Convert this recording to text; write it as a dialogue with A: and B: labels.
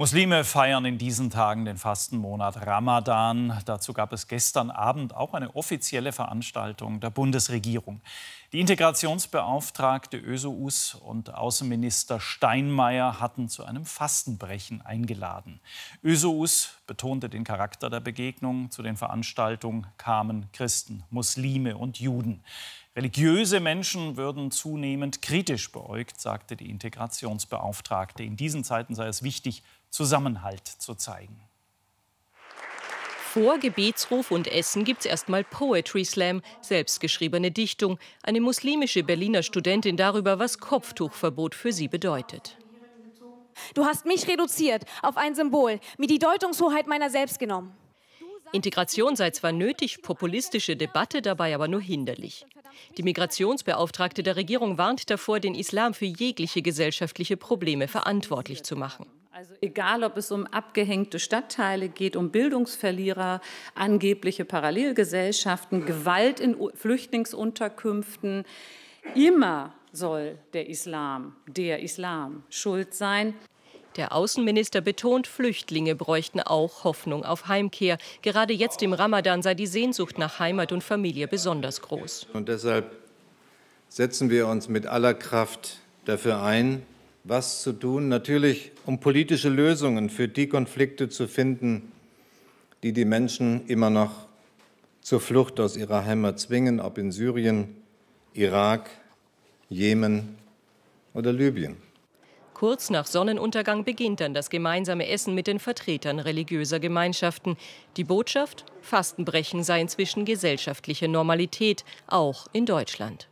A: Muslime feiern in diesen Tagen den Fastenmonat Ramadan. Dazu gab es gestern Abend auch eine offizielle Veranstaltung der Bundesregierung. Die Integrationsbeauftragte Ösous und Außenminister Steinmeier hatten zu einem Fastenbrechen eingeladen. Ösous betonte den Charakter der Begegnung. Zu den Veranstaltungen kamen Christen, Muslime und Juden. Religiöse Menschen würden zunehmend kritisch beäugt, sagte die Integrationsbeauftragte. In diesen Zeiten sei es wichtig, Zusammenhalt zu zeigen.
B: Vor Gebetsruf und Essen gibt es erstmal Poetry Slam, selbstgeschriebene Dichtung, eine muslimische Berliner Studentin darüber, was Kopftuchverbot für sie bedeutet.
C: Du hast mich reduziert auf ein Symbol, mir die Deutungshoheit meiner selbst genommen.
B: Integration sei zwar nötig, populistische Debatte dabei aber nur hinderlich. Die Migrationsbeauftragte der Regierung warnt davor, den Islam für jegliche gesellschaftliche Probleme verantwortlich zu machen.
C: Also egal, ob es um abgehängte Stadtteile geht, um Bildungsverlierer, angebliche Parallelgesellschaften, Gewalt in Flüchtlingsunterkünften,
B: immer soll der Islam, der Islam, schuld sein. Der Außenminister betont, Flüchtlinge bräuchten auch Hoffnung auf Heimkehr. Gerade jetzt im Ramadan sei die Sehnsucht nach Heimat und Familie besonders groß.
D: Und deshalb setzen wir uns mit aller Kraft dafür ein, was zu tun, natürlich um politische Lösungen für die Konflikte zu finden, die die Menschen immer noch zur Flucht aus ihrer Heimat zwingen, ob in Syrien, Irak, Jemen oder Libyen.
B: Kurz nach Sonnenuntergang beginnt dann das gemeinsame Essen mit den Vertretern religiöser Gemeinschaften. Die Botschaft? Fastenbrechen sei inzwischen gesellschaftliche Normalität, auch in Deutschland.